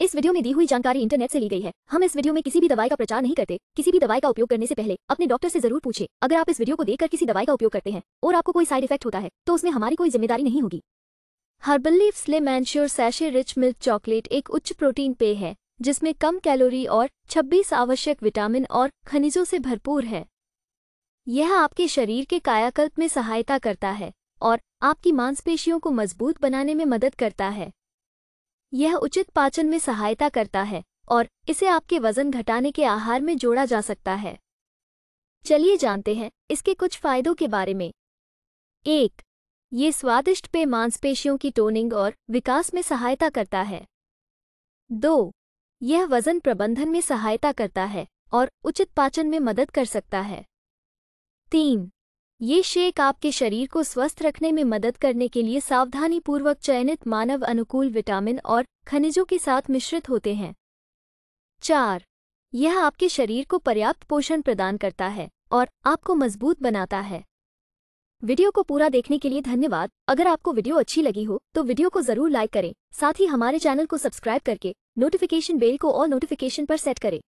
इस वीडियो में दी हुई जानकारी इंटरनेट से ली गई है हम इस वीडियो में किसी भी दवाई का प्रचार नहीं करते किसी भी दवाई का उपयोग करने से पहले अपने डॉक्टर से जरूर पूछे अगर आप इस वीडियो को देखकर किसी दवाई का उपयोग करते हैं और आपको कोई साइड इफेक्ट होता है तो उसमें हमारी कोई जिम्मेदारी नहीं होगी herbal leaf slim and sure sachet rich milk chocolate एक उच्च प्रोटीन पेय है जिसमें कम कैलोरी और छब्बीस आवश्यक विटामिन और खनिजों से भरपूर है यह आपके शरीर के कायाकल्प में सहायता करता है और आपकी मांसपेशियों को मजबूत बनाने में मदद करता है यह उचित पाचन में सहायता करता है और इसे आपके वजन घटाने के आहार में जोड़ा जा सकता है चलिए जानते हैं इसके कुछ फायदों के बारे में एक ये स्वादिष्ट पेय मांसपेशियों की टोनिंग और विकास में सहायता करता है दो यह वजन प्रबंधन में सहायता करता है और उचित पाचन में मदद कर सकता है तीन ये शेक आपके शरीर को स्वस्थ रखने में मदद करने के लिए सावधानीपूर्वक चयनित मानव अनुकूल विटामिन और खनिजों के साथ मिश्रित होते हैं चार यह आपके शरीर को पर्याप्त पोषण प्रदान करता है और आपको मजबूत बनाता है वीडियो को पूरा देखने के लिए धन्यवाद अगर आपको वीडियो अच्छी लगी हो तो वीडियो को जरूर लाइक करें साथ ही हमारे चैनल को सब्सक्राइब करके नोटिफिकेशन बेल को और नोटिफिकेशन पर सेट करें